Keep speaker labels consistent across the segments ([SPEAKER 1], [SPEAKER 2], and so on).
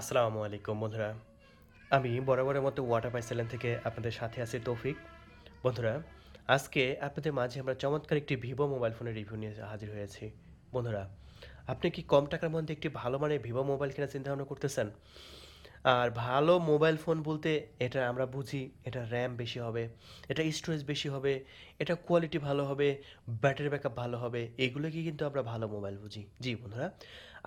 [SPEAKER 1] আসসালামু আলাইকুম বন্ধুরা আমি বরাবরের মতো ওয়াটার পাইসেলেন থেকে আপনাদের সাথে আছি তৌফিক বন্ধুরা আজকে আপনাদের মাঝে আমরা চমৎকার একটি ভিভো মোবাইল ফোনের রিভিউ নিয়ে হাজির হয়েছি বন্ধুরা আপনি কি কম টাকার মধ্যে একটি ভালো মানের ভিভো মোবাইল কেনার চিন্তা ভাবনা করতেছেন আর ভালো মোবাইল ফোন বলতে এটা আমরা বুঝি এটা র্যাম বেশি হবে এটা স্টোরেজ বেশি হবে এটা কোয়ালিটি ভালো হবে ব্যাটারি ব্যাকআপ ভালো হবে এগুলোকে কিন্তু আমরা ভালো মোবাইল বুঝি জি বন্ধুরা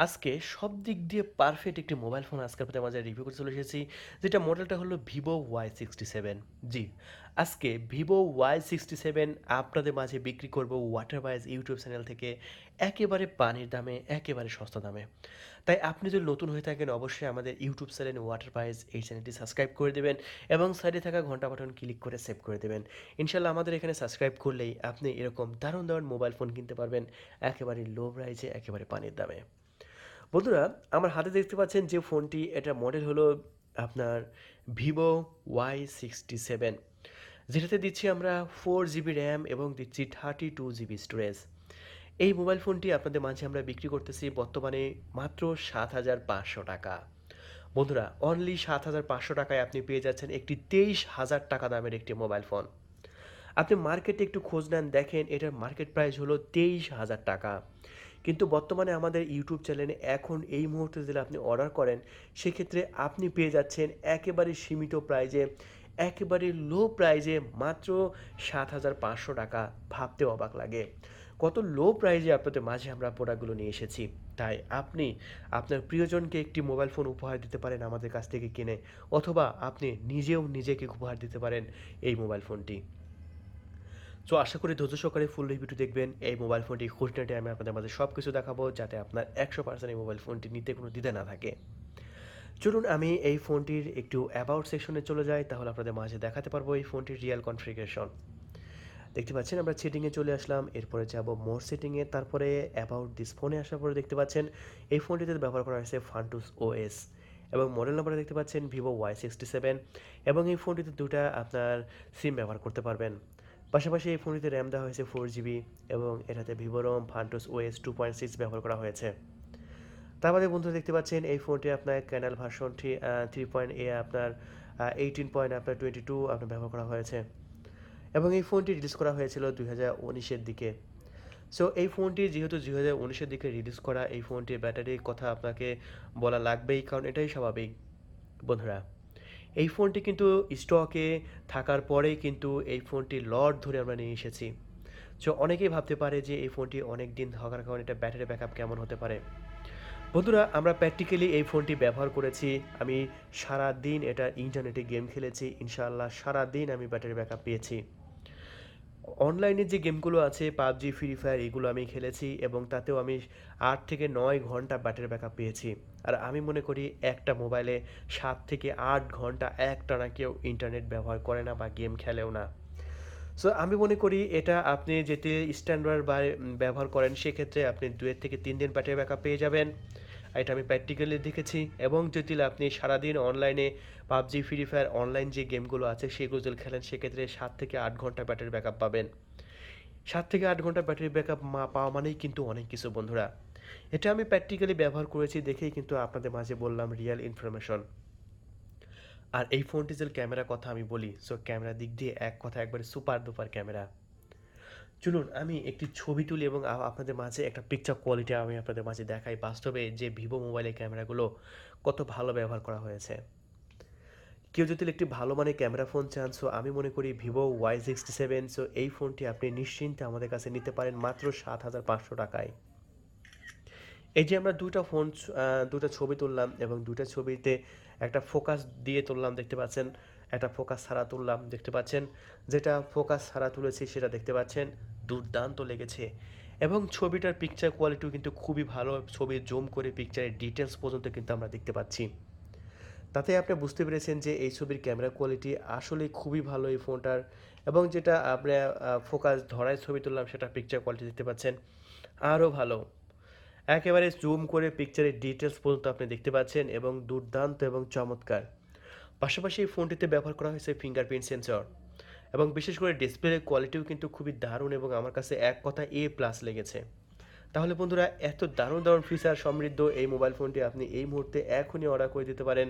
[SPEAKER 1] আজকে সব দিক দিয়ে পারফেক্ট একটি মোবাইল ফোন আজকের প্রতি আমাদের রিভিউ করে চলে এসেছি যেটা মডেলটা হলো Vivo Y sixty seven G আজকে ভিভো ওয়াই সিক্সটি সেভেন আপনাদের মাঝে বিক্রি করব ওয়াটার ওয়াইজ ইউটিউব চ্যানেল থেকে একেবারে পানির দামে একেবারে সস্তা দামে তাই আপনি যদি নতুন হয়ে থাকেন অবশ্যই আমাদের ইউটিউব চ্যানেল ওয়াটার ওয়াইজ এই চ্যানেলটি সাবস্ক্রাইব করে দেবেন এবং সাইডে থাকা ঘন্টা বাটন ক্লিক করে সেভ করে দেবেন ইনশাল্লাহ আমাদের এখানে সাবস্ক্রাইব করলেই আপনি এরকম দারুণ দারুণ মোবাইল ফোন কিনতে পারবেন একেবারে লো প্রাইজে একেবারে পানির দামে বন্ধুরা আমার হাতে দেখতে পাচ্ছেন যে ফোনটি এটা মডেল হলো আপনার ভিভো ওয়াই সিক্সটি সেভেন যেটাতে দিচ্ছি আমরা ফোর জিবি র্যাম এবং দিচ্ছি থার্টি টু জিবি স্টোরেজ এই মোবাইল ফোনটি আপনাদের মাঝে আমরা বিক্রি করতেছি বর্তমানে মাত্র সাত হাজার পাঁচশো টাকা বন্ধুরা অনলি সাত হাজার পাঁচশো টাকায় আপনি পেয়ে যাচ্ছেন একটি তেইশ হাজার টাকা দামের একটি মোবাইল ফোন আপনি মার্কেটে একটু খোঁজ নেন দেখেন এটার মার্কেট প্রাইস হলো তেইশ হাজার টাকা কিন্তু বর্তমানে আমাদের ইউটিউব চ্যানেলে এখন এই মুহূর্তে যদি আপনি অর্ডার করেন সেক্ষেত্রে আপনি পেয়ে যাচ্ছেন একেবারে সীমিত প্রাইজে একেবারে লো প্রাইজে মাত্র সাত হাজার পাঁচশো টাকা ভাবতে অবাক লাগে কত লো প্রাইজে আপনাদের মাঝে আমরা প্রোডাক্টগুলো নিয়ে এসেছি তাই আপনি আপনার প্রিয়জনকে একটি মোবাইল ফোন উপহার দিতে পারেন আমাদের কাছ থেকে কিনে অথবা আপনি নিজেও নিজেকে উপহার দিতে পারেন এই মোবাইল ফোনটি সো আশা করি ধৈর্য সহকারে ফুল রিভিউটি দেখবেন এই মোবাইল ফোনটি খুঁটিনাটি আমি আপনাদের মাঝে সব কিছু দেখাবো যাতে আপনার একশো পার্সেন্ট এই মোবাইল ফোনটি নিতে কোনো দ্বিধা না থাকে চলুন আমি এই ফোনটির একটু অ্যাবাউট সেকশনে চলে যাই তাহলে আপনাদের মাঝে দেখাতে পারবো এই ফোনটির রিয়াল কনফিগারেশন দেখতে পাচ্ছেন আমরা সেটিংয়ে চলে আসলাম এরপরে যাবো মোর সেটিংয়ে তারপরে অ্যাবাউট দিস ফোনে আসার পরে দেখতে পাচ্ছেন এই ফোনটিতে ব্যবহার করা হয়েছে ফান্টুস ওএস এবং মডেল নাম্বারে দেখতে পাচ্ছেন ভিভো ওয়াই সিক্সটি সেভেন এবং এই ফোনটিতে দুটা আপনার সিম ব্যবহার করতে পারবেন পাশাপাশি এই ফোনটিতে র্যাম দেওয়া হয়েছে ফোর জিবি এবং এটাতে ভিভোরম Funtouch OS two point six ব্যবহার করা হয়েছে তার মধ্যে বন্ধুরা দেখতে পাচ্ছেন এই ফোনটি আপনার kernel version three three point এ আপনার এইটিন পয়েন্ট আপনার টোয়েন্টি টু আপনার ব্যবহার করা হয়েছে এবং এই ফোনটি রিলিজ করা হয়েছিল দুই হাজার উনিশের দিকে সো এই ফোনটি যেহেতু দুই হাজার উনিশের দিকে রিলিজ করা এই ফোনটির ব্যাটারির কথা আপনাকে বলা লাগবেই কারণ এটাই স্বাভাবিক বন্ধুরা এই ফোনটি কিন্তু স্টকে থাকার পরেই কিন্তু এই ফোনটি লট ধরে আমরা নিয়ে এসেছি সো অনেকেই ভাবতে পারে যে এই ফোনটি অনেক দিন থাকার কারণে এটা ব্যাটারি ব্যাকআপ কেমন হতে পারে বন্ধুরা আমরা প্র্যাকটিক্যালি এই ফোনটি ব্যবহার করেছি আমি সারা দিন এটা ইন্টারনেটে গেম খেলেছি ইনশাআল্লাহ সারা দিন আমি ব্যাটারি ব্যাকআপ পেয়েছি অনলাইনে যে গেমগুলো আছে পাবজি ফ্রি ফায়ার এগুলো আমি খেলেছি এবং তাতেও আমি আট থেকে নয় ঘন্টা ব্যাটারি ব্যাকআপ পেয়েছি আর আমি মনে করি একটা মোবাইলে সাত থেকে আট ঘন্টা একটানা কেউ ইন্টারনেট ব্যবহার করে না বা গেম খেলেও না সো আমি মনে করি এটা আপনি যেটি স্ট্যান্ডার্ড বা ব্যবহার করেন সেক্ষেত্রে আপনি দুয়ের থেকে তিন দিন ব্যাটারি ব্যাকআপ পেয়ে যাবেন এটা আমি প্র্যাকটিক্যালি দেখেছি এবং যদি আপনি সারাদিন অনলাইনে পাবজি ফ্রি ফায়ার অনলাইন যে গেমগুলো আছে সেগুলো যদি খেলেন সেক্ষেত্রে সাত থেকে আট ঘন্টা ব্যাটারি ব্যাকআপ পাবেন সাত থেকে আট ঘন্টা ব্যাটারি ব্যাকআপ পাওয়া মানেই কিন্তু অনেক কিছু বন্ধুরা এটা আমি প্র্যাকটিক্যালি ব্যবহার করেছি দেখেই কিন্তু আপনাদের মাঝে বললাম রিয়েল ইনফরমেশন আর এই ফোনটি যে ক্যামেরা কথা আমি বলি সো ক্যামেরা দিক দিয়ে এক কথা একবারে সুপার দুপার ক্যামেরা চলুন আমি একটি ছবি তুলি এবং আপনাদের মাঝে একটা পিকচার কোয়ালিটি আমি আপনাদের মাঝে দেখাই বাস্তবে যে ভিভো মোবাইলের ক্যামেরাগুলো কত ভালো ব্যবহার করা হয়েছে কেউ যদি একটি ভালো মানের ক্যামেরা ফোন চান সো আমি মনে করি Vivo Y sixty seven so এই ফোনটি আপনি নিশ্চিন্তে আমাদের কাছে নিতে পারেন মাত্র সাত হাজার পাঁচশো টাকায় এই যে আমরা দুটা ফোন দুটা ছবি তুললাম এবং দুটা ছবিতে একটা ফোকাস দিয়ে তুললাম দেখতে পাচ্ছেন একটা ফোকাস ছাড়া তুললাম দেখতে পাচ্ছেন যেটা ফোকাস ছাড়া তুলেছি সেটা দেখতে পাচ্ছেন দুর্দান্ত লেগেছে এবং ছবিটার পিকচার কোয়ালিটিও কিন্তু খুবই ভালো ছবি জুম করে পিকচারের ডিটেলস পর্যন্ত কিন্তু আমরা দেখতে পাচ্ছি তাতে আপনি বুঝতে পেরেছেন যে এই ছবির ক্যামেরা কোয়ালিটি আসলে খুবই ভালো এই ফোনটার এবং যেটা আপনি ফোকাস ধরায় ছবি তুললাম সেটা পিকচার কোয়ালিটি দেখতে পাচ্ছেন আরও ভালো একেবারে জুম করে পিকচারের ডিটেলস পর্যন্ত আপনি দেখতে পাচ্ছেন এবং দুর্দান্ত এবং চমৎকার পাশাপাশি এই ফোনটিতে ব্যবহার করা হয়েছে ফিঙ্গারপ্রিন্ট সেন্সর এবং বিশেষ করে ডিসপ্লের কোয়ালিটিও কিন্তু খুবই দারুণ এবং আমার কাছে এক কথা এ প্লাস লেগেছে তাহলে বন্ধুরা এত দারুণ দারুণ ফিচার সমৃদ্ধ এই মোবাইল ফোনটি আপনি এই মুহূর্তে এখনই অর্ডার করে দিতে পারেন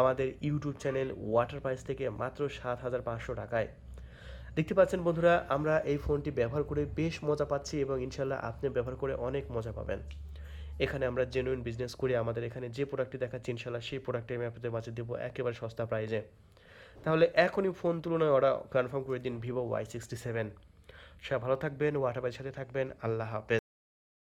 [SPEAKER 1] আমাদের ইউটিউব চ্যানেল ওয়াটার প্রাইস থেকে মাত্র সাত হাজার পাঁচশো টাকায় দেখতে পাচ্ছেন বন্ধুরা আমরা এই ফোনটি ব্যবহার করে বেশ মজা পাচ্ছি এবং ইনশাল্লাহ আপনি ব্যবহার করে অনেক মজা পাবেন এখানে আমরা জেনুইন বিজনেস করি আমাদের এখানে যে প্রোডাক্টটি দেখাচ্ছি ইনশাল্লাহ সেই প্রোডাক্টটি আমি আপনাদের মাঝে দেবো একেবারে সস্তা প্রাইজে তাহলে এখনই ফোন তুলনায় ওরা কনফার্ম করে দিন ভিভো ওয়াই সিক্সটি সেভেন সবাই ভালো থাকবেন ওয়াটাবের সাথে থাকবেন আল্লাহ হাফেজ